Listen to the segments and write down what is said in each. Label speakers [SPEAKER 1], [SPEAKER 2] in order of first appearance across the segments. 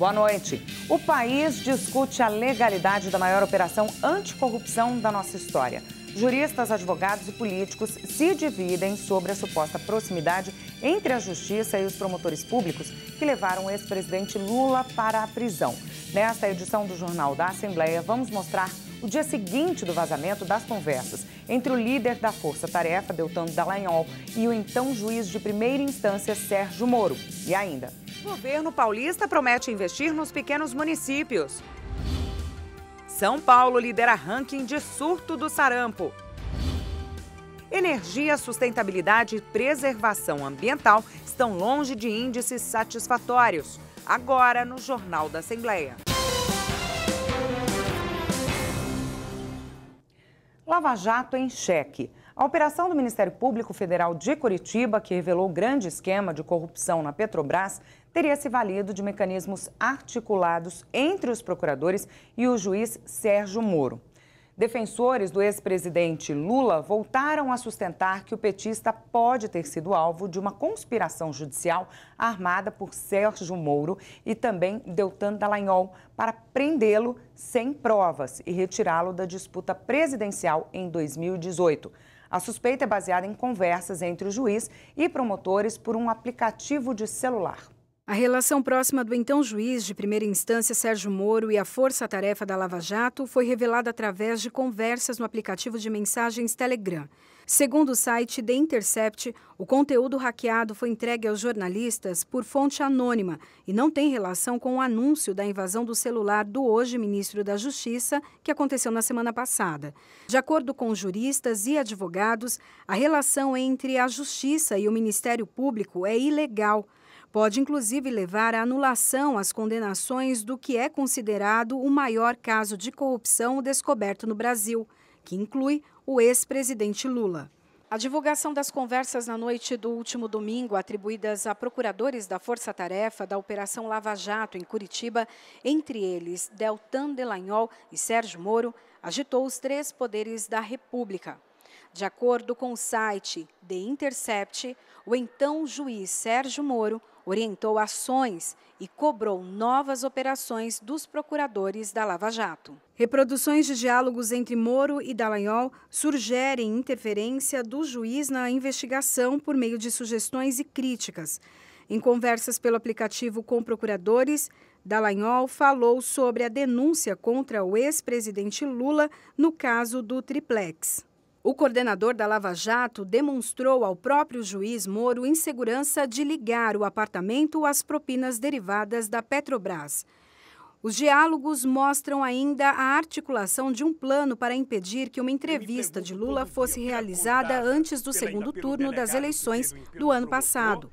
[SPEAKER 1] Boa noite. O país discute a legalidade da maior operação anticorrupção da nossa história. Juristas, advogados e políticos se dividem sobre a suposta proximidade entre a justiça e os promotores públicos que levaram o ex-presidente Lula para a prisão. Nesta edição do Jornal da Assembleia, vamos mostrar o dia seguinte do vazamento das conversas entre o líder da Força Tarefa, Deltan Dallagnol, e o então juiz de primeira instância, Sérgio Moro. E ainda, Governo paulista promete investir nos pequenos municípios. São Paulo lidera ranking de surto do sarampo. Energia, sustentabilidade e preservação ambiental estão longe de índices satisfatórios. Agora no Jornal da Assembleia. Lava Jato em cheque. A operação do Ministério Público Federal de Curitiba, que revelou grande esquema de corrupção na Petrobras, teria se valido de mecanismos articulados entre os procuradores e o juiz Sérgio Moro. Defensores do ex-presidente Lula voltaram a sustentar que o petista pode ter sido alvo de uma conspiração judicial armada por Sérgio Moro e também Deltan Dallagnol para prendê-lo sem provas e retirá-lo da disputa presidencial em 2018. A suspeita é baseada em conversas entre o juiz
[SPEAKER 2] e promotores por um aplicativo de celular. A relação próxima do então juiz de primeira instância Sérgio Moro e a força-tarefa da Lava Jato foi revelada através de conversas no aplicativo de mensagens Telegram. Segundo o site The Intercept, o conteúdo hackeado foi entregue aos jornalistas por fonte anônima e não tem relação com o anúncio da invasão do celular do hoje ministro da Justiça, que aconteceu na semana passada. De acordo com juristas e advogados, a relação entre a Justiça e o Ministério Público é ilegal pode inclusive levar à anulação às condenações do que é considerado o maior caso de corrupção descoberto no Brasil, que inclui o ex-presidente Lula. A divulgação das conversas na noite do último domingo, atribuídas a procuradores da Força Tarefa da Operação Lava Jato em Curitiba, entre eles Deltan Delagnol e Sérgio Moro, agitou os três poderes da República. De acordo com o site The Intercept, o então juiz Sérgio Moro orientou ações e cobrou novas operações dos procuradores da Lava Jato. Reproduções de diálogos entre Moro e Dallagnol sugerem interferência do juiz na investigação por meio de sugestões e críticas. Em conversas pelo aplicativo com procuradores, Dallagnol falou sobre a denúncia contra o ex-presidente Lula no caso do Triplex. O coordenador da Lava Jato demonstrou ao próprio juiz Moro insegurança de ligar o apartamento às propinas derivadas da Petrobras. Os diálogos mostram ainda a articulação de um plano para impedir que uma entrevista de Lula fosse realizada antes do segundo turno das eleições do ano passado.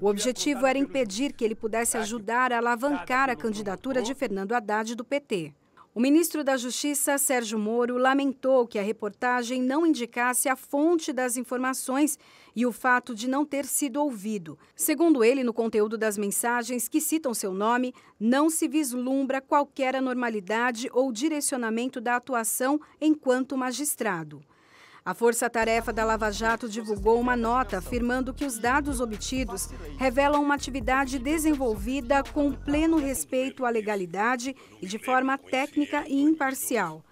[SPEAKER 2] O objetivo era impedir que ele pudesse ajudar a alavancar a candidatura de Fernando Haddad do PT. O ministro da Justiça, Sérgio Moro, lamentou que a reportagem não indicasse a fonte das informações e o fato de não ter sido ouvido. Segundo ele, no conteúdo das mensagens que citam seu nome, não se vislumbra qualquer anormalidade ou direcionamento da atuação enquanto magistrado. A Força Tarefa da Lava Jato divulgou uma nota afirmando que os dados obtidos revelam uma atividade desenvolvida com pleno respeito à legalidade e de forma técnica e imparcial.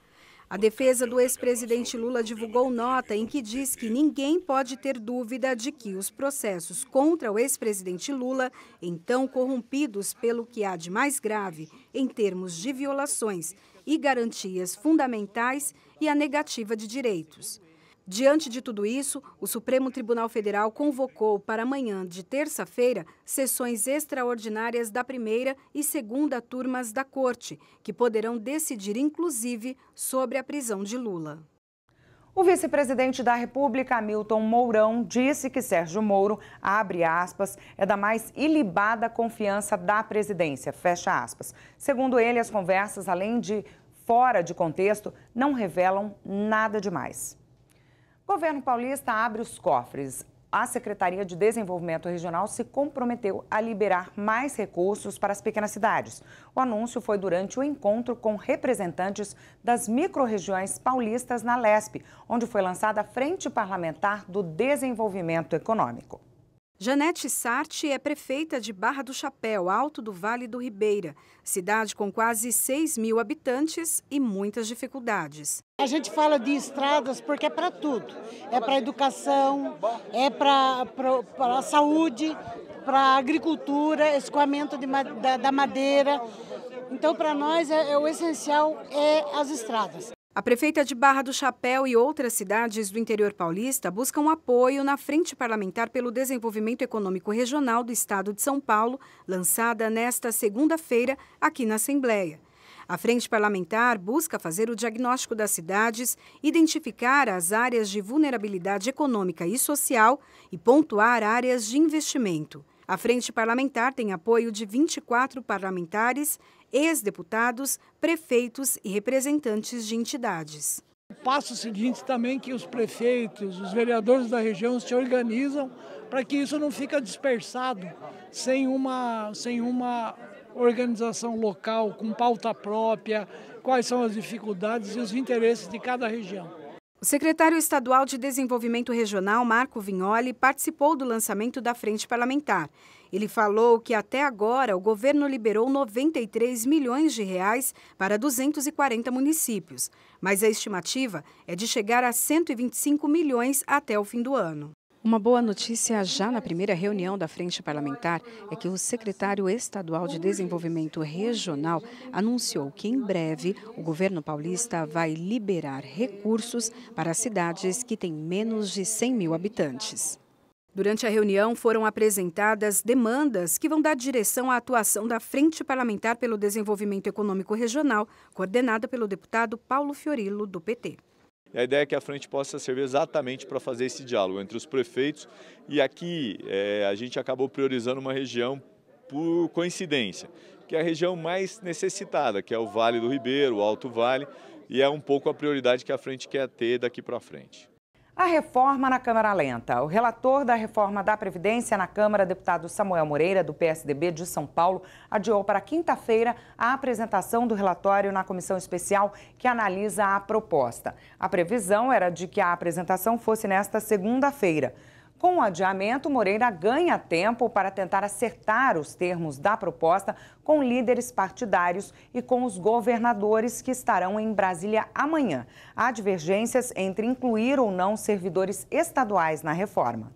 [SPEAKER 2] A defesa do ex-presidente Lula divulgou nota em que diz que ninguém pode ter dúvida de que os processos contra o ex-presidente Lula, então corrompidos pelo que há de mais grave em termos de violações e garantias fundamentais e a negativa de direitos. Diante de tudo isso, o Supremo Tribunal Federal convocou para amanhã de terça-feira sessões extraordinárias da primeira e segunda turmas da Corte, que poderão decidir, inclusive, sobre a prisão de Lula.
[SPEAKER 1] O vice-presidente da República, Hamilton Mourão, disse que Sérgio Moro, abre aspas, é da mais ilibada confiança da presidência, fecha aspas. Segundo ele, as conversas, além de fora de contexto, não revelam nada demais. Governo paulista abre os cofres. A Secretaria de Desenvolvimento Regional se comprometeu a liberar mais recursos para as pequenas cidades. O anúncio foi durante o encontro com representantes das microrregiões paulistas na LESP, onde foi lançada a Frente Parlamentar do Desenvolvimento Econômico.
[SPEAKER 2] Janete Sarti é prefeita de Barra do Chapéu, alto do Vale do Ribeira, cidade com quase 6 mil habitantes e muitas dificuldades. A gente fala de estradas porque é para tudo: é para a educação, é para a saúde, para a agricultura, escoamento de, da, da madeira. Então, para nós, é, é, o essencial é as estradas. A prefeita de Barra do Chapéu e outras cidades do interior paulista buscam apoio na Frente Parlamentar pelo Desenvolvimento Econômico Regional do Estado de São Paulo, lançada nesta segunda-feira aqui na Assembleia. A Frente Parlamentar busca fazer o diagnóstico das cidades, identificar as áreas de vulnerabilidade econômica e social e pontuar áreas de investimento. A Frente Parlamentar tem apoio de 24 parlamentares ex-deputados, prefeitos e representantes de entidades. O
[SPEAKER 3] passo seguinte também que os prefeitos, os vereadores da região se organizam para que isso não fica dispersado sem uma, sem uma organização local, com pauta própria, quais são as dificuldades e os interesses de cada região.
[SPEAKER 2] O secretário estadual de Desenvolvimento Regional, Marco Vignoli, participou do lançamento da Frente Parlamentar ele falou que até agora o governo liberou 93 milhões de reais para 240 municípios, mas a estimativa é de chegar a 125 milhões até o fim do ano. Uma boa notícia já na primeira reunião da Frente Parlamentar é que o secretário estadual de Desenvolvimento Regional anunciou que em breve o governo paulista vai liberar recursos para cidades que têm menos de 100 mil habitantes. Durante a reunião, foram apresentadas demandas que vão dar direção à atuação da Frente Parlamentar pelo Desenvolvimento Econômico Regional, coordenada pelo deputado Paulo Fiorilo, do PT.
[SPEAKER 4] A ideia é que a frente possa servir exatamente para fazer esse diálogo entre os prefeitos e aqui é, a gente acabou priorizando uma região por coincidência, que é a região mais necessitada, que é o Vale do Ribeiro, o Alto Vale, e é um pouco a prioridade que a frente quer ter daqui para frente.
[SPEAKER 1] A reforma na Câmara Lenta. O relator da reforma da Previdência na Câmara, deputado Samuel Moreira, do PSDB de São Paulo, adiou para quinta-feira a apresentação do relatório na comissão especial que analisa a proposta. A previsão era de que a apresentação fosse nesta segunda-feira. Com o adiamento, Moreira ganha tempo para tentar acertar os termos da proposta com líderes partidários e com os governadores que estarão em Brasília amanhã. Há divergências entre incluir ou não servidores estaduais na reforma.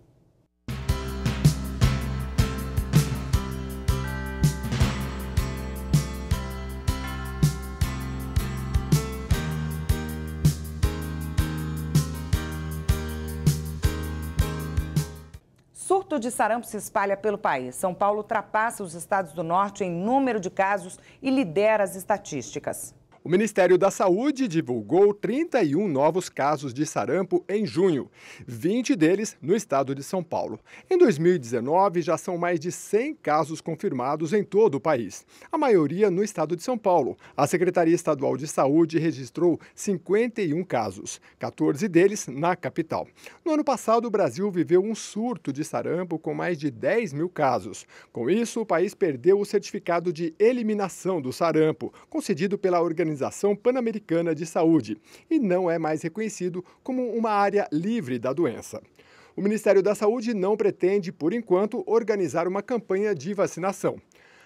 [SPEAKER 1] de sarampo se espalha pelo país. São Paulo ultrapassa os estados do norte em número de casos e lidera as estatísticas.
[SPEAKER 5] O Ministério da Saúde divulgou 31 novos casos de sarampo em junho, 20 deles no estado de São Paulo. Em 2019, já são mais de 100 casos confirmados em todo o país, a maioria no estado de São Paulo. A Secretaria Estadual de Saúde registrou 51 casos, 14 deles na capital. No ano passado, o Brasil viveu um surto de sarampo com mais de 10 mil casos. Com isso, o país perdeu o certificado de eliminação do sarampo, concedido pela Organização Organização Pan-Americana de Saúde e não é mais reconhecido como uma área livre da doença. O Ministério da Saúde não pretende, por enquanto, organizar uma campanha de vacinação.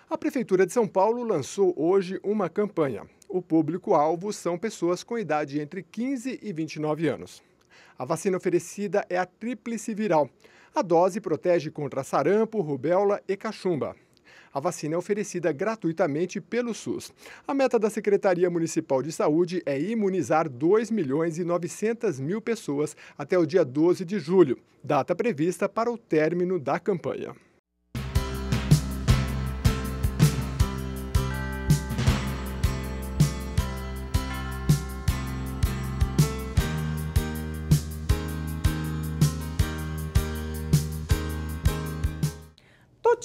[SPEAKER 5] A Prefeitura de São Paulo lançou hoje uma campanha. O público-alvo são pessoas com idade entre 15 e 29 anos. A vacina oferecida é a tríplice viral. A dose protege contra sarampo, rubéola e cachumba a vacina é oferecida gratuitamente pelo SUS. A meta da Secretaria Municipal de Saúde é imunizar 2 milhões e 900 mil pessoas até o dia 12 de julho, data prevista para o término da campanha.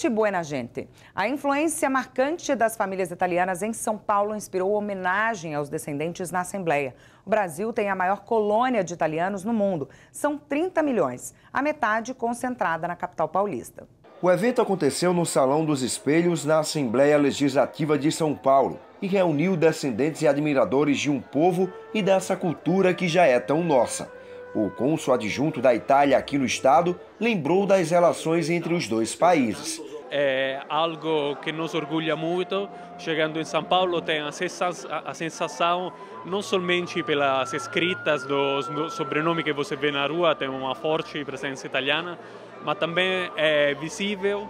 [SPEAKER 1] Tutti Buena Gente. A influência marcante das famílias italianas em São Paulo inspirou homenagem aos descendentes na Assembleia. O Brasil tem a maior colônia de italianos no mundo. São 30 milhões, a metade concentrada na capital paulista.
[SPEAKER 4] O evento aconteceu no Salão dos Espelhos, na Assembleia Legislativa de São Paulo, e reuniu descendentes e admiradores de um povo e dessa cultura que já é tão nossa. O cônsul adjunto da Itália aqui no estado lembrou das relações entre os dois países.
[SPEAKER 6] è algo che ci orgoglia molto. Chegando in São Paulo, tem a sensação, non solamente não somente pelas escritas do, do sobrenome que você vê na rua, tem uma forte presenza italiana, mas è é visível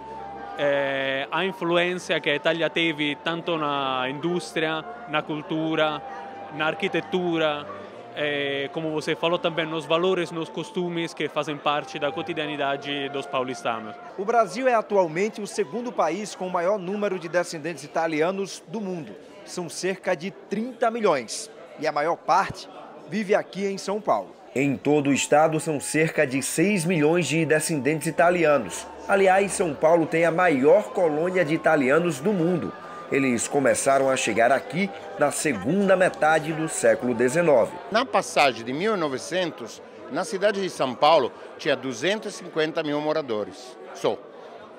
[SPEAKER 6] é, influenza che que a teve tanto na indústria, na cultura, na arquitetura, é, como você falou também, nos valores, nos costumes que fazem parte da cotidianidade dos paulistanos.
[SPEAKER 4] O Brasil é atualmente o segundo país com o maior número de descendentes italianos do mundo. São cerca de 30 milhões e a maior parte vive aqui em São Paulo. Em todo o estado são cerca de 6 milhões de descendentes italianos. Aliás, São Paulo tem a maior colônia de italianos do mundo, eles começaram a chegar aqui na segunda metade do século XIX.
[SPEAKER 3] Na passagem de 1900, na cidade de São Paulo, tinha 250 mil moradores, só.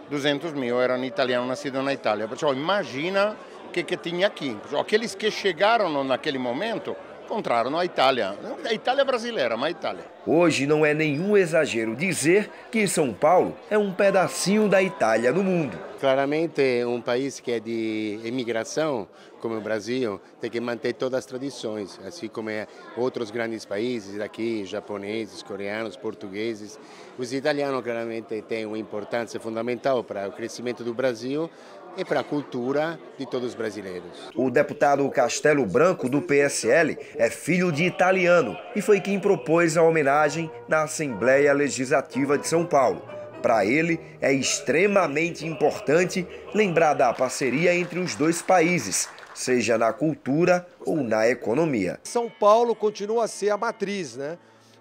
[SPEAKER 3] 200 mil eram italianos nascidos na Itália. Pessoal, imagina o que, que tinha aqui. Aqueles que chegaram naquele momento encontraram na Itália. A Itália é brasileira, mas Itália.
[SPEAKER 4] Hoje não é nenhum exagero dizer que São Paulo é um pedacinho da Itália no mundo. Claramente, um país que é de imigração,
[SPEAKER 6] como o Brasil, tem que manter todas as tradições, assim como é outros grandes países
[SPEAKER 3] daqui, japoneses, coreanos, portugueses. Os italianos, claramente, têm uma importância fundamental para o crescimento do Brasil, e para a cultura de todos os brasileiros.
[SPEAKER 4] O deputado Castelo Branco, do PSL, é filho de italiano e foi quem propôs a homenagem na Assembleia Legislativa de São Paulo. Para ele, é extremamente importante lembrar da parceria entre os dois países, seja na cultura ou na economia.
[SPEAKER 5] São Paulo continua a ser a matriz, né?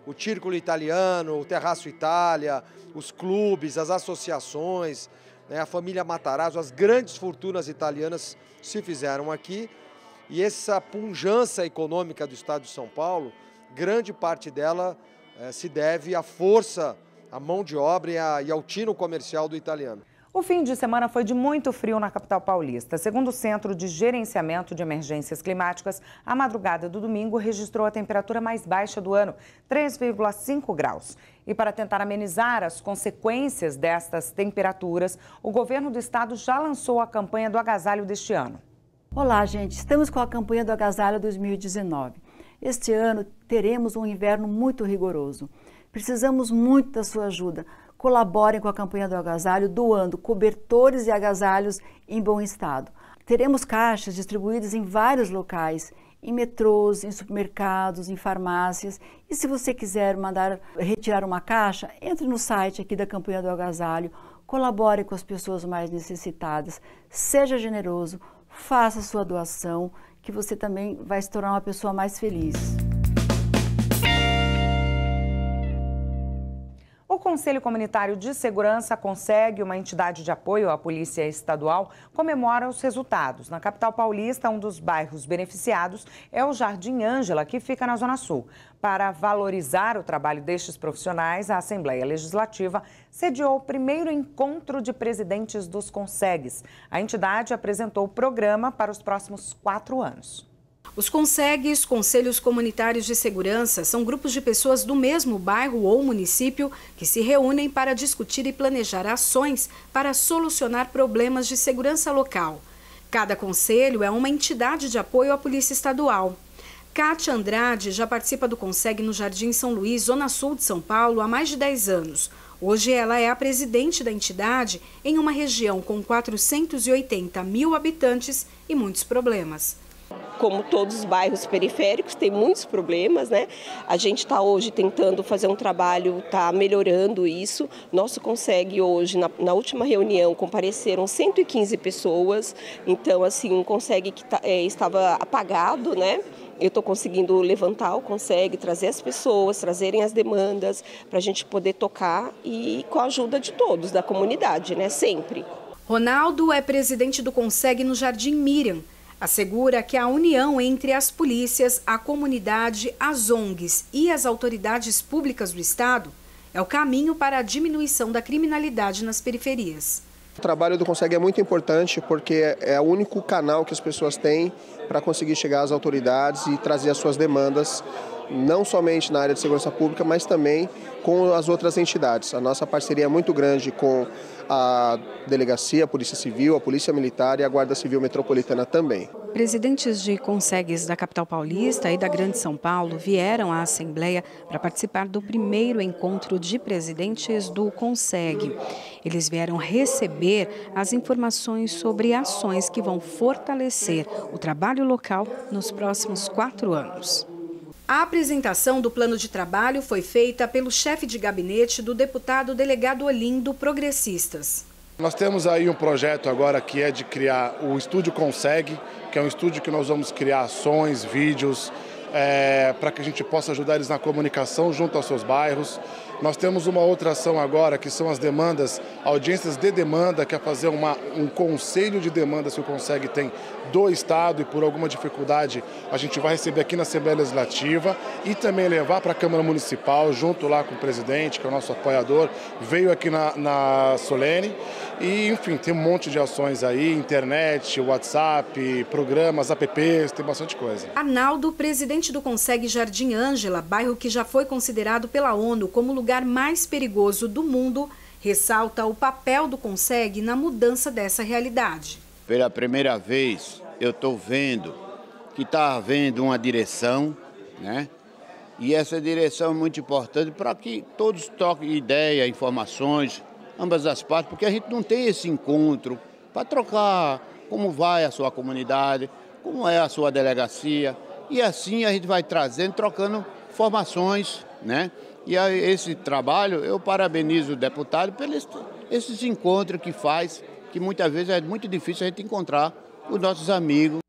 [SPEAKER 5] O Círculo Italiano, o Terraço Itália, os clubes, as associações, né? A família Matarazzo, as grandes fortunas italianas se fizeram aqui. E essa punjança econômica do estado de São Paulo, grande parte dela eh, se deve à força, à mão de obra e, a, e ao tino comercial
[SPEAKER 1] do italiano. O fim de semana foi de muito frio na capital paulista. Segundo o Centro de Gerenciamento de Emergências Climáticas, a madrugada do domingo registrou a temperatura mais baixa do ano, 3,5 graus. E para tentar amenizar as consequências destas temperaturas, o governo do estado já lançou a campanha do agasalho deste ano. Olá, gente. Estamos com a campanha do agasalho 2019. Este ano teremos um inverno muito rigoroso. Precisamos muito da sua ajuda Colaborem com a campanha do
[SPEAKER 2] agasalho, doando cobertores e agasalhos em bom estado. Teremos caixas distribuídas em vários locais, em metrôs, em supermercados, em farmácias. E se você quiser mandar retirar uma caixa, entre no site aqui da campanha do agasalho, colabore com as pessoas mais necessitadas, seja generoso, faça sua doação, que você também vai se tornar uma pessoa mais feliz.
[SPEAKER 1] O Conselho Comunitário de Segurança consegue uma entidade de apoio à Polícia Estadual comemora os resultados. Na capital paulista, um dos bairros beneficiados é o Jardim Ângela, que fica na Zona Sul. Para valorizar o trabalho destes profissionais, a Assembleia Legislativa sediou o primeiro encontro de presidentes dos consegues. A entidade apresentou o programa para os
[SPEAKER 2] próximos quatro anos. Os CONSEGs, Conselhos Comunitários de Segurança, são grupos de pessoas do mesmo bairro ou município que se reúnem para discutir e planejar ações para solucionar problemas de segurança local. Cada conselho é uma entidade de apoio à Polícia Estadual. Cátia Andrade já participa do CONSEG no Jardim São Luís, Zona Sul de São Paulo, há mais de 10 anos. Hoje ela é a presidente da entidade em uma região com 480 mil habitantes e muitos problemas. Como todos os bairros periféricos, tem muitos problemas, né? A gente
[SPEAKER 7] está hoje tentando fazer um trabalho, está melhorando isso. Nosso consegue hoje, na, na, última reunião, compareceram 115 pessoas, então, assim, um consegue que tá, é, estava apagado, né? eu estou conseguindo levantar o consegue, trazer as
[SPEAKER 2] pessoas, trazerem as demandas para a gente poder tocar e com a ajuda de todos, da comunidade, né? Sempre. Ronaldo é presidente do Consegue no Jardim Miriam assegura que é a união entre as polícias, a comunidade, as ONGs e as autoridades públicas do Estado é o caminho para a diminuição da criminalidade nas periferias.
[SPEAKER 4] O trabalho do Consegue é muito importante porque é o único canal que as pessoas têm para conseguir chegar às autoridades e trazer as suas demandas, não somente na área de segurança pública, mas também com as outras entidades. A nossa parceria é muito grande com a delegacia, a Polícia Civil, a Polícia Militar e a Guarda Civil Metropolitana também.
[SPEAKER 2] Presidentes de consegues da capital paulista e da Grande São Paulo vieram à Assembleia para participar do primeiro encontro de presidentes do Conseg. Eles vieram receber as informações sobre ações que vão fortalecer o trabalho local nos próximos quatro anos. A apresentação do plano de trabalho foi feita pelo chefe de gabinete do deputado delegado Olindo Progressistas.
[SPEAKER 5] Nós temos aí um projeto agora que é de criar o Estúdio Consegue, que é um estúdio que nós vamos criar ações, vídeos, é, para que a gente possa ajudar eles na comunicação junto aos seus bairros. Nós temos uma outra ação agora, que são as demandas, audiências de demanda, que é fazer uma, um conselho de demandas que o Consegue tem do Estado e por alguma dificuldade a gente vai receber aqui na Assembleia Legislativa e também levar para a Câmara Municipal, junto lá com o presidente, que é o nosso apoiador, veio aqui na, na Solene. E, enfim, tem um monte de ações aí, internet, WhatsApp, programas, apps, tem bastante coisa.
[SPEAKER 2] Arnaldo, presidente do Consegue Jardim Ângela, bairro que já foi considerado pela ONU como o lugar mais perigoso do mundo, ressalta o papel do Consegue na mudança dessa realidade.
[SPEAKER 3] Pela primeira vez, eu estou vendo que está havendo uma direção, né? E essa direção é muito importante para que todos troquem ideia, informações, ambas as partes, porque a gente não tem esse encontro para trocar como vai a sua comunidade, como é a sua delegacia. E assim a gente vai trazendo, trocando informações, né? E esse trabalho, eu parabenizo o deputado pelos esses encontros que faz, que muitas vezes é muito difícil a gente encontrar os nossos amigos.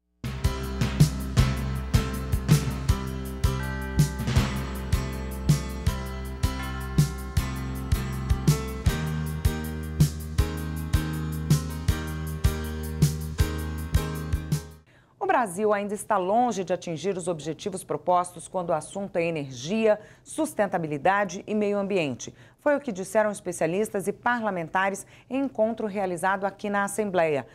[SPEAKER 1] Brasil ainda está longe de atingir os objetivos propostos quando o assunto é energia, sustentabilidade e meio ambiente. Foi o que disseram especialistas e parlamentares em encontro realizado aqui na Assembleia.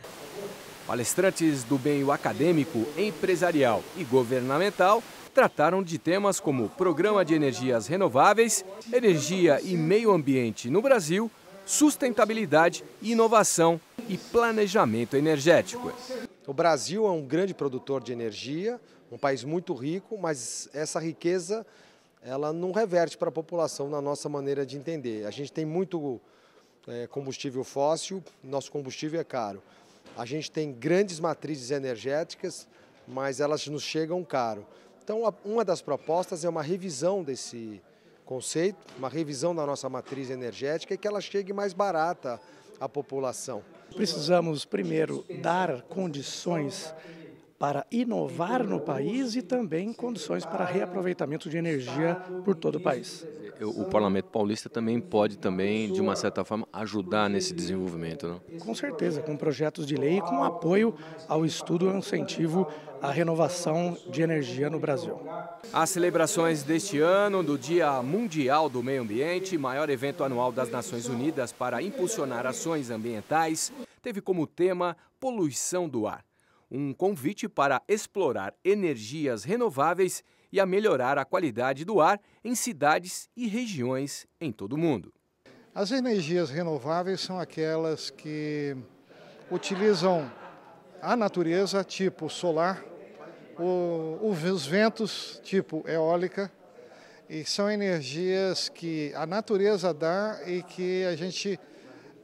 [SPEAKER 6] Palestrantes do meio acadêmico, empresarial e governamental trataram de temas como Programa de Energias Renováveis, Energia e Meio Ambiente no Brasil, Sustentabilidade,
[SPEAKER 5] Inovação e Planejamento Energético. O Brasil é um grande produtor de energia, um país muito rico, mas essa riqueza ela não reverte para a população na nossa maneira de entender. A gente tem muito é, combustível fóssil, nosso combustível é caro. A gente tem grandes matrizes energéticas, mas elas nos chegam caro. Então, uma das propostas é uma revisão desse conceito, uma revisão da nossa matriz energética e que ela chegue mais barata à população
[SPEAKER 6] precisamos primeiro dar condições para inovar no país e também condições para reaproveitamento de energia por todo o país. O Parlamento Paulista também pode também, de uma certa forma, ajudar nesse desenvolvimento, não? Né? Com certeza, com projetos de lei e com apoio ao estudo e incentivo à renovação de energia no Brasil. As celebrações deste ano do Dia Mundial do Meio Ambiente, maior evento anual das Nações Unidas para impulsionar ações ambientais, teve como tema Poluição do Ar, um convite para explorar energias renováveis e a melhorar a qualidade do ar em cidades e regiões em todo o mundo.
[SPEAKER 5] As energias renováveis são aquelas que utilizam a natureza, tipo solar, os ventos, tipo eólica, e são energias que a natureza dá e que a gente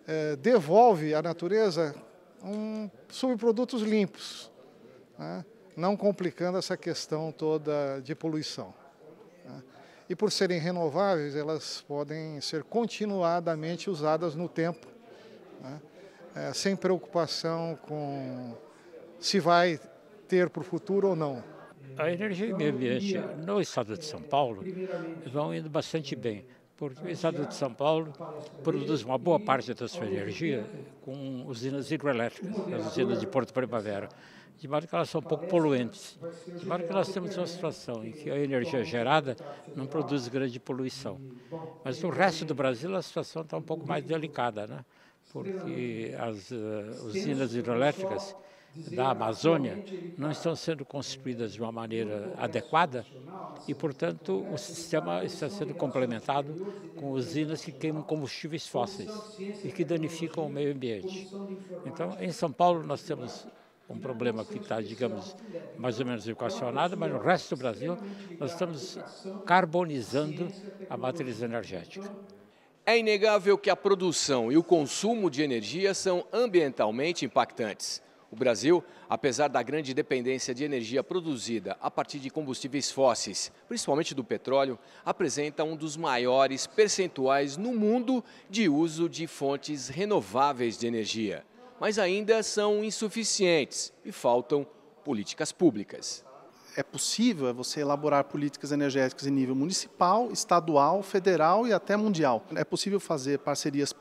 [SPEAKER 5] é, devolve à natureza um, subprodutos limpos, né? não complicando essa questão toda de poluição. Né? E por serem renováveis, elas podem ser continuadamente usadas no tempo, né? é, sem preocupação com se vai ter para o futuro ou não.
[SPEAKER 3] A energia e meio ambiente no estado de São Paulo vão indo bastante bem porque o Estado de São Paulo produz uma boa parte da sua energia com usinas hidrelétricas, as usinas de Porto Primavera, de modo que elas são um pouco poluentes, de modo que nós temos uma situação em que a energia gerada não produz grande poluição. Mas no resto do Brasil a situação está um pouco mais delicada, né? porque as uh, usinas hidrelétricas da Amazônia não estão sendo construídas de uma maneira adequada e, portanto, o sistema está sendo complementado com usinas que queimam combustíveis fósseis e que danificam o meio ambiente. Então, em São Paulo, nós temos um problema que está, digamos, mais ou menos equacionado, mas no resto do Brasil nós estamos carbonizando a matriz energética. É inegável que a produção e o consumo
[SPEAKER 6] de energia são ambientalmente impactantes. O Brasil, apesar da grande dependência de energia produzida a partir de combustíveis fósseis, principalmente do petróleo, apresenta um dos maiores percentuais no mundo de uso de fontes renováveis de energia. Mas ainda são insuficientes e faltam políticas
[SPEAKER 5] públicas. É possível é você elaborar políticas energéticas em nível municipal, estadual, federal e até mundial. É possível fazer parcerias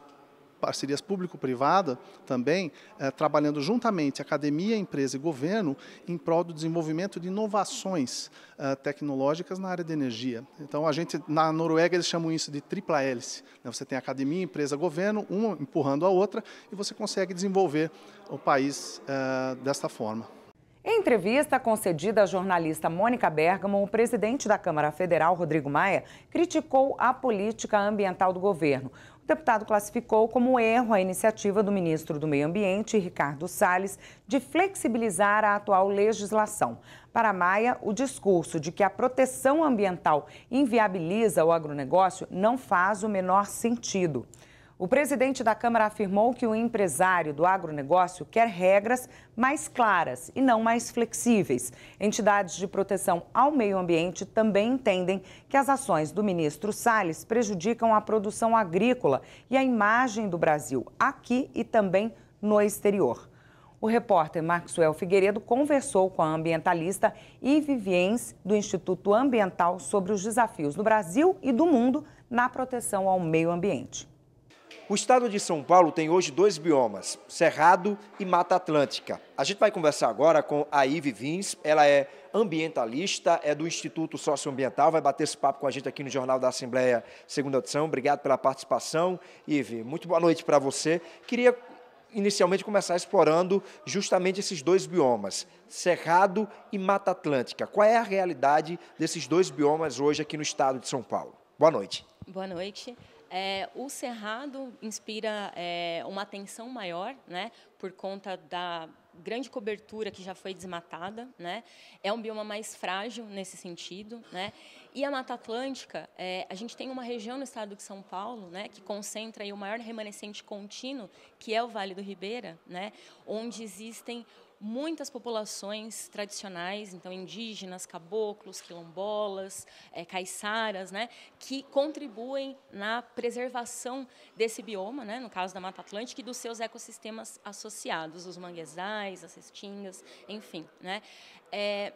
[SPEAKER 5] parcerias público-privada também, eh, trabalhando juntamente academia, empresa e governo em prol do desenvolvimento de inovações eh, tecnológicas na área de energia. Então, a gente, na Noruega, eles chamam isso de tripla hélice. Né? Você tem academia, empresa, governo, uma empurrando a outra, e você consegue desenvolver o país eh, desta forma.
[SPEAKER 1] Em entrevista concedida à jornalista Mônica Bergamo, o presidente da Câmara Federal, Rodrigo Maia, criticou a política ambiental do governo deputado classificou como erro a iniciativa do ministro do Meio Ambiente, Ricardo Salles, de flexibilizar a atual legislação. Para Maia, o discurso de que a proteção ambiental inviabiliza o agronegócio não faz o menor sentido. O presidente da Câmara afirmou que o empresário do agronegócio quer regras mais claras e não mais flexíveis. Entidades de proteção ao meio ambiente também entendem que as ações do ministro Salles prejudicam a produção agrícola e a imagem do Brasil aqui e também no exterior. O repórter Maxwell Figueiredo conversou com a ambientalista Ivi Viens, do Instituto Ambiental, sobre os desafios do Brasil e do mundo na proteção ao meio ambiente. O estado de São Paulo tem hoje
[SPEAKER 4] dois biomas, Cerrado e Mata Atlântica. A gente vai conversar agora com a Ive Vins, ela é ambientalista, é do Instituto Socioambiental, vai bater esse papo com a gente aqui no Jornal da Assembleia, segunda edição. Obrigado pela participação. Ive, muito boa noite para você. Queria inicialmente começar explorando justamente esses dois biomas, Cerrado e Mata Atlântica. Qual é a realidade desses dois biomas hoje aqui no estado de São Paulo? Boa noite.
[SPEAKER 7] Boa noite. É, o Cerrado inspira é, uma atenção maior, né, por conta da grande cobertura que já foi desmatada, né? É um bioma mais frágil nesse sentido, né? E a Mata Atlântica, é, a gente tem uma região no estado de São Paulo, né, que concentra aí, o maior remanescente contínuo, que é o Vale do Ribeira, né, onde existem muitas populações tradicionais, então indígenas, caboclos, quilombolas, é, caiçaras, né, que contribuem na preservação desse bioma, né, no caso da Mata Atlântica, e dos seus ecossistemas associados, os manguezais, as restingas, enfim. Né. É,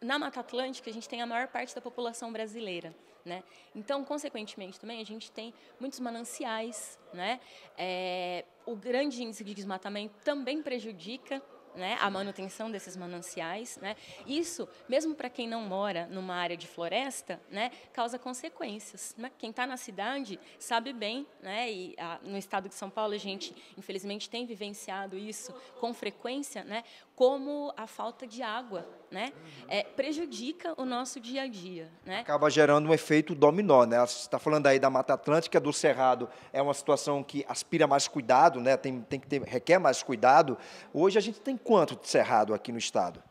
[SPEAKER 7] na Mata Atlântica, a gente tem a maior parte da população brasileira. Né? Então, consequentemente, também a gente tem muitos mananciais. Né? É, o grande índice de desmatamento também prejudica né, a manutenção desses mananciais. Né? Isso, mesmo para quem não mora numa área de floresta, né, causa consequências. Né? Quem está na cidade sabe bem, né, e a, no estado de São Paulo a gente, infelizmente, tem vivenciado isso com frequência, né, como a falta de água, né? Uhum. É, prejudica o nosso dia a dia, né? Acaba
[SPEAKER 4] gerando um efeito dominó, né? Você está falando aí da Mata Atlântica, do Cerrado, é uma situação que aspira mais cuidado, né? Tem, tem que ter, requer mais cuidado. Hoje a gente tem quanto de Cerrado aqui no estado?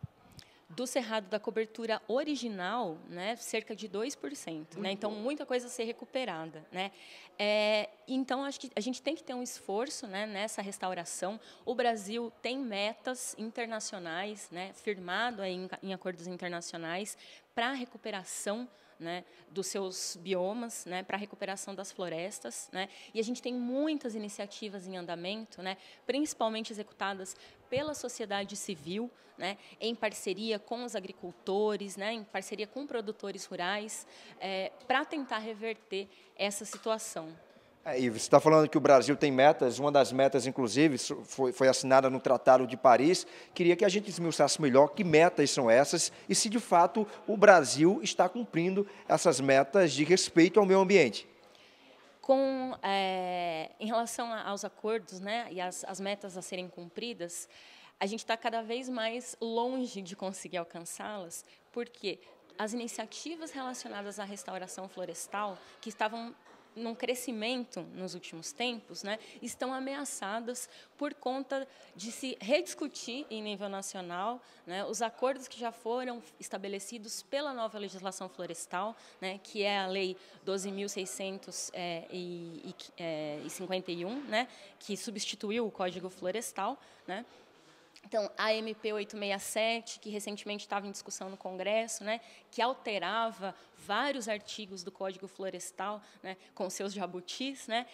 [SPEAKER 7] do cerrado da cobertura original, né, cerca de 2%. né? Então, muita coisa a ser recuperada. Né? É, então, acho que a gente tem que ter um esforço né, nessa restauração. O Brasil tem metas internacionais, né, firmado em, em acordos internacionais, para a recuperação né, dos seus biomas, né, para a recuperação das florestas. Né, e a gente tem muitas iniciativas em andamento, né, principalmente executadas pela sociedade civil, né, em parceria com os agricultores, né, em parceria com produtores rurais, é, eh, para tentar reverter essa situação.
[SPEAKER 4] É, e você está falando que o Brasil tem metas, uma das metas, inclusive, foi, foi assinada no Tratado de Paris. Queria que a gente esmiuçasse melhor que metas são essas e se, de fato, o Brasil está cumprindo essas metas de respeito ao meio ambiente.
[SPEAKER 7] Com, é, em relação aos acordos né, e às metas a serem cumpridas, a gente está cada vez mais longe de conseguir alcançá-las, porque as iniciativas relacionadas à restauração florestal, que estavam num crescimento nos últimos tempos, né, estão ameaçadas por conta de se rediscutir em nível nacional né, os acordos que já foram estabelecidos pela nova legislação florestal, né, que é a Lei 12.651, eh, eh, né, que substituiu o Código Florestal, né, então, a MP 867, que recentemente estava em discussão no Congresso, né, que alterava vários artigos do Código Florestal, né, com seus jabutis, né,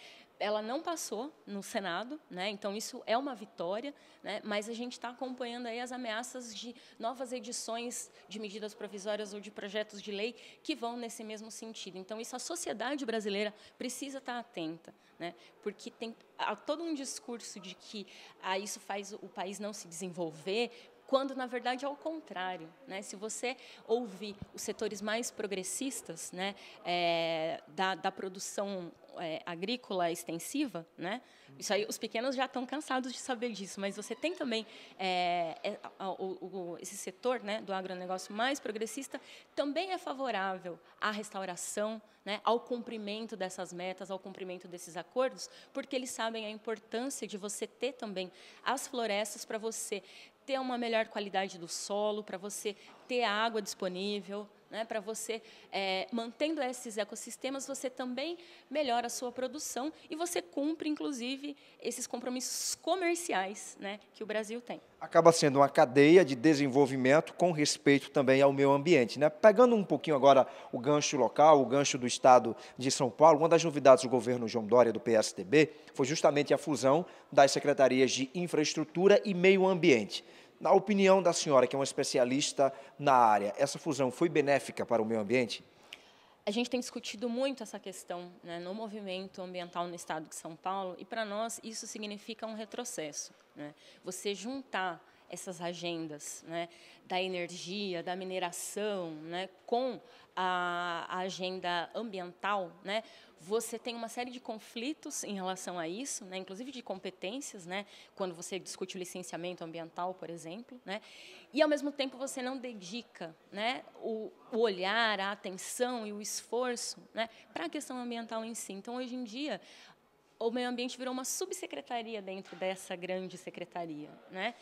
[SPEAKER 7] ela não passou no Senado, né? então isso é uma vitória, né? mas a gente está acompanhando aí as ameaças de novas edições de medidas provisórias ou de projetos de lei que vão nesse mesmo sentido. Então, isso a sociedade brasileira precisa estar tá atenta, né? porque tem há todo um discurso de que ah, isso faz o país não se desenvolver, quando na verdade é ao contrário. Né? Se você ouvir os setores mais progressistas né, é, da, da, produção é, agrícola extensiva, né, isso aí, os pequenos já estão cansados de saber disso, mas você tem também é, é o, o, esse setor né, do agronegócio mais progressista também é favorável à restauração, né, ao cumprimento dessas metas, ao cumprimento desses acordos, porque eles sabem a importância de você ter também as florestas para você ter uma melhor qualidade do solo, para você ter água disponível, né, para você, é, mantendo esses ecossistemas, você também melhora a sua produção e você cumpre, inclusive, esses compromissos comerciais né, que o Brasil tem.
[SPEAKER 4] Acaba sendo uma cadeia de desenvolvimento com respeito também ao meio ambiente. Né? Pegando um pouquinho agora o gancho local, o gancho do estado de São Paulo, uma das novidades do governo João Dória, do PSDB, foi justamente a fusão das secretarias de infraestrutura e meio ambiente. Na opinião da senhora, que é uma especialista na área, essa fusão foi benéfica para o meio ambiente?
[SPEAKER 7] A gente tem discutido muito essa questão né, no movimento ambiental no estado de São Paulo, e para nós isso significa um retrocesso. Né? Você juntar essas agendas né, da energia, da mineração, né, com a, a agenda ambiental, né, você tem uma série de conflitos em relação a isso, né, inclusive de competências, né, quando você discute o licenciamento ambiental, por exemplo, né, e ao mesmo tempo você não dedica né, o, o olhar, a atenção e o esforço né, para a questão ambiental em si. Então, hoje em dia, o meio ambiente virou uma subsecretaria dentro dessa grande secretaria. Né?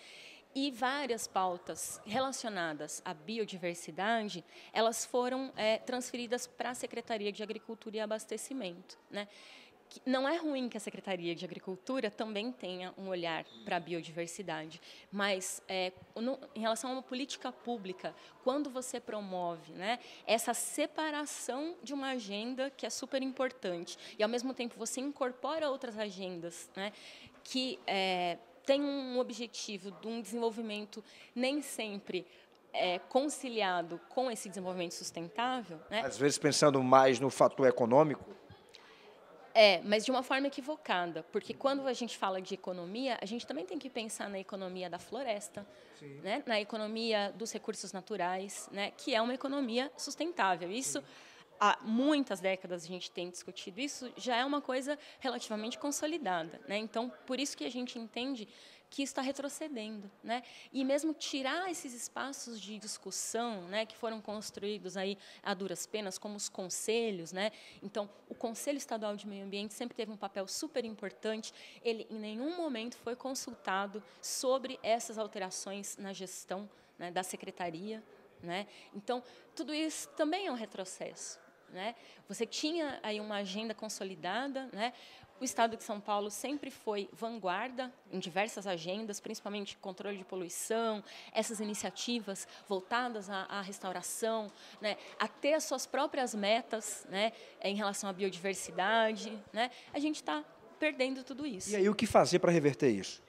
[SPEAKER 7] e várias pautas relacionadas à biodiversidade, elas foram é, transferidas para a Secretaria de Agricultura e Abastecimento. Né? Não é ruim que a Secretaria de Agricultura também tenha um olhar para a biodiversidade, mas é, no, em relação a uma política pública, quando você promove né, essa separação de uma agenda que é super importante e, ao mesmo tempo, você incorpora outras agendas né, que é, tem um objetivo de um desenvolvimento nem sempre é, conciliado com esse desenvolvimento sustentável. Né? Às vezes
[SPEAKER 4] pensando mais no fator econômico.
[SPEAKER 7] É, mas de uma forma equivocada, porque quando a gente fala de economia, a gente também tem que pensar na economia da floresta, né? na economia dos recursos naturais, né? que é uma economia sustentável. Isso Sim há muitas décadas a gente tem discutido isso, já é uma coisa relativamente consolidada. Né? Então, por isso que a gente entende que está retrocedendo, né? E mesmo tirar esses espaços de discussão, né, que foram construídos aí a duras penas, como os conselhos, né? Então, o Conselho Estadual de Meio Ambiente sempre teve um papel super importante. Ele em nenhum momento foi consultado sobre essas alterações na gestão né, da secretaria, né? Então, tudo isso também é um retrocesso. Né? Você tinha aí uma agenda consolidada, né? O Estado de São Paulo sempre foi vanguarda em diversas agendas, principalmente controle de poluição, essas iniciativas voltadas à, à restauração, né, a ter as suas próprias metas né, em relação à biodiversidade. Né, a gente está perdendo tudo isso. E aí, o que
[SPEAKER 4] fazer para reverter
[SPEAKER 7] isso?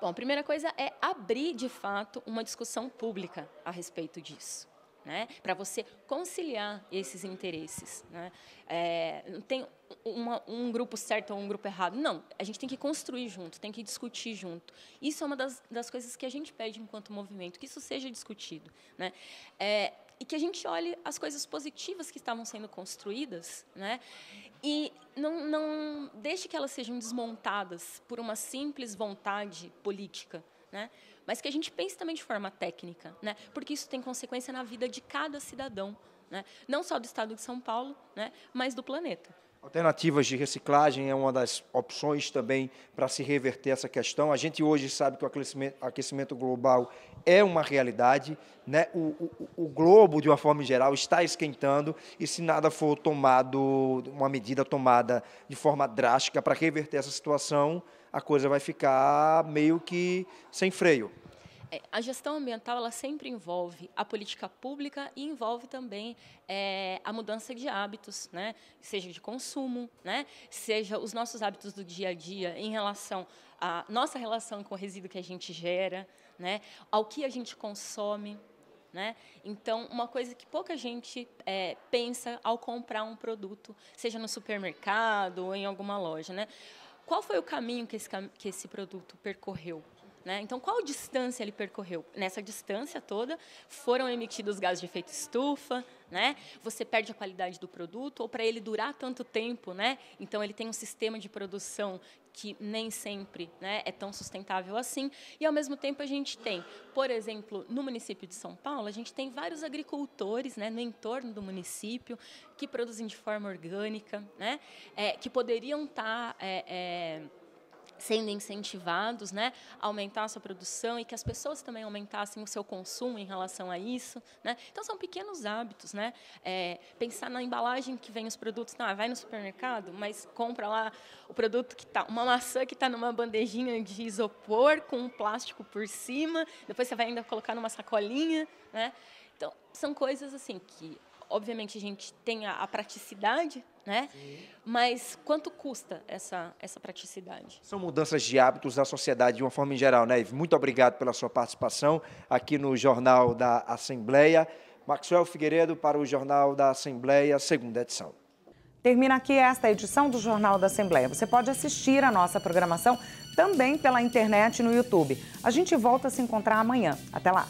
[SPEAKER 7] Bom, a primeira coisa é abrir, de fato, uma discussão pública a respeito disso né? para você conciliar esses interesses. Né? É, não tem uma, um grupo certo ou um grupo errado. Não, a gente tem que construir junto, tem que discutir junto. Isso é uma das, das coisas que a gente pede enquanto movimento, que isso seja discutido. Né? É, e que a gente olhe as coisas positivas que estavam sendo construídas né? e não, não deixe que elas sejam desmontadas por uma simples vontade política né? Mas que a gente pense também de forma técnica, né? Porque isso tem consequência na vida de cada cidadão, né? Não só do estado de São Paulo, né? Mas do planeta.
[SPEAKER 4] Alternativas de reciclagem é uma das opções também para se reverter essa questão. A gente hoje sabe que o aquecimento, aquecimento global é uma realidade, né? O, o, o, globo, de uma forma geral, está esquentando e se nada for tomado, uma medida tomada de forma drástica para reverter essa situação, a coisa vai ficar meio que sem freio.
[SPEAKER 7] É, a gestão ambiental ela sempre envolve a política pública e envolve também é, a mudança de hábitos, né? seja de consumo, né? seja os nossos hábitos do dia a dia em relação à nossa relação com o resíduo que a gente gera, né? ao que a gente consome. Né? Então, uma coisa que pouca gente é, pensa ao comprar um produto, seja no supermercado ou em alguma loja. Né? Qual foi o caminho que esse, que esse produto percorreu? Né? Então, qual distância ele percorreu? Nessa distância toda, foram emitidos gases de efeito estufa, né? você perde a qualidade do produto, ou para ele durar tanto tempo, né? então ele tem um sistema de produção que nem sempre né, é tão sustentável assim. E, ao mesmo tempo, a gente tem, por exemplo, no município de São Paulo, a gente tem vários agricultores né, no entorno do município que produzem de forma orgânica, né, é, que poderiam estar... Tá, é, é, sendo incentivados né, a aumentar a sua produção e que as pessoas também aumentassem o seu consumo em relação a isso. Né? Então, são pequenos hábitos. Né? É, pensar na embalagem que vem os produtos. Não, vai no supermercado, mas compra lá o produto que tá, Uma maçã que está numa bandejinha de isopor com um plástico por cima. Depois você vai ainda colocar numa sacolinha. Né? Então, são coisas assim que obviamente a gente tem a, a praticidade, né? Sim. Mas quanto custa essa, essa praticidade?
[SPEAKER 4] São mudanças de hábitos da sociedade de uma forma em geral, né? Ives? Muito obrigado pela sua participação aqui no Jornal da Assembleia. Maxwell Figueiredo para o Jornal da Assembleia, segunda edição.
[SPEAKER 1] Termina aqui esta edição do Jornal da Assembleia. Você pode assistir a nossa programação também pela internet e no YouTube. A gente volta a se encontrar amanhã. Até lá!